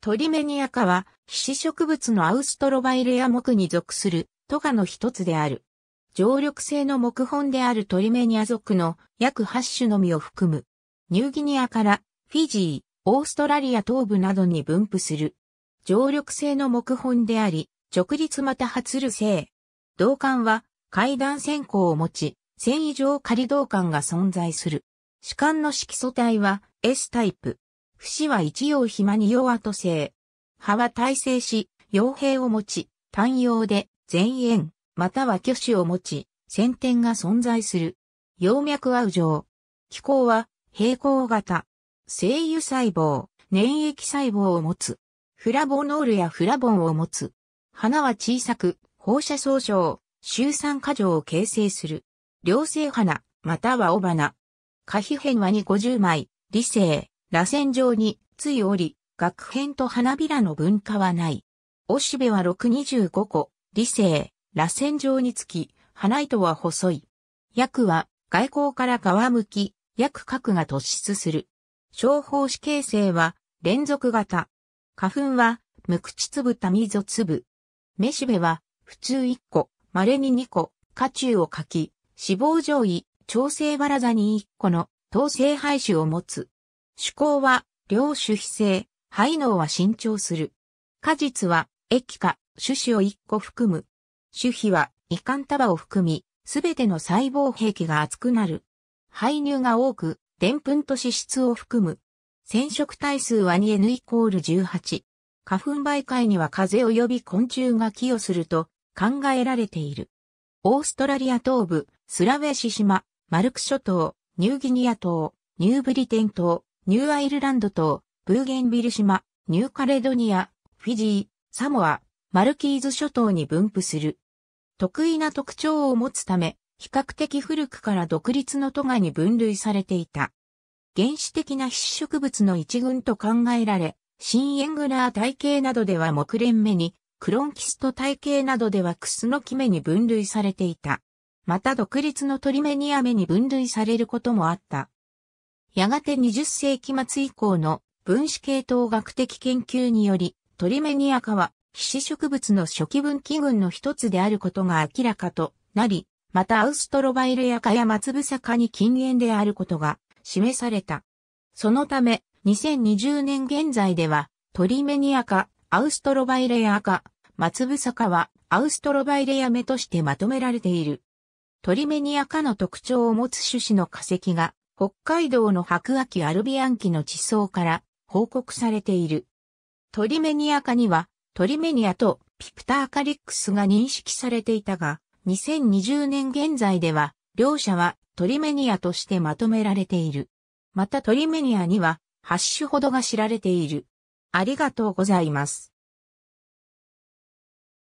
トリメニア科は、皮脂植物のアウストロバイレア木に属する、トガの一つである。常緑性の木本であるトリメニア属の約8種のみを含む。ニューギニアからフィジー、オーストラリア東部などに分布する。常緑性の木本であり、直立また発る性。銅管は階段線香を持ち、繊維状仮銅管が存在する。主管の色素体は S タイプ。節は一様暇に弱と性。葉は大成し、傭兵を持ち、単葉で、前縁、または挙子を持ち、先天が存在する。葉脈は右上。気候は、平行型。精油細胞、粘液細胞を持つ。フラボノールやフラボンを持つ。花は小さく、放射総称、周酸過剰を形成する。両性花、または雄花。花皮片は250枚、理性、螺旋状に、ついおり、学編と花びらの分化はない。おしべは625個、理性、螺旋状につき、花糸は細い。薬は、外交から皮むき、薬核が突出する。小胞子形成は、連続型。花粉は、無口粒多溝粒。めしべは、普通1個、稀に2個、花中を書き、脂肪上位、調整バラザに1個の、等性配種を持つ。主行は、両種非性、肺脳は伸長する。果実は、液化、種子を1個含む。種皮は、胃管束を含み、すべての細胞壁が厚くなる。排乳が多く、澱粉と脂質を含む。染色体数は 2N イコール18。花粉媒介には風及び昆虫が寄与すると考えられている。オーストラリア東部、スラウェシ島、マルク諸島、ニューギニア島、ニューブリテン島、ニューアイルランド島、ブーゲンビル島、ニューカレドニア、フィジー、サモア、マルキーズ諸島に分布する。得意な特徴を持つため、比較的古くから独立の都ガに分類されていた。原始的な必植物の一群と考えられ、新エングラー体系などでは木蓮目に、クロンキスト体系などではクスノキ目に分類されていた。また独立のトリメニア目に分類されることもあった。やがて20世紀末以降の分子系統学的研究により、トリメニア科は、皮脂植物の初期分岐群の一つであることが明らかとなり、またアウストロバイレア科や松サ科に禁煙であることが示された。そのため、2020年現在では、トリメニア科、アウストロバイレア科、松サ科は、アウストロバイレア目としてまとめられている。トリメニア科の特徴を持つ種子の化石が北海道の白亜紀アルビアン紀の地層から報告されている。トリメニア科にはトリメニアとピプターカリックスが認識されていたが、2020年現在では両者はトリメニアとしてまとめられている。またトリメニアには8種ほどが知られている。ありがとうございます。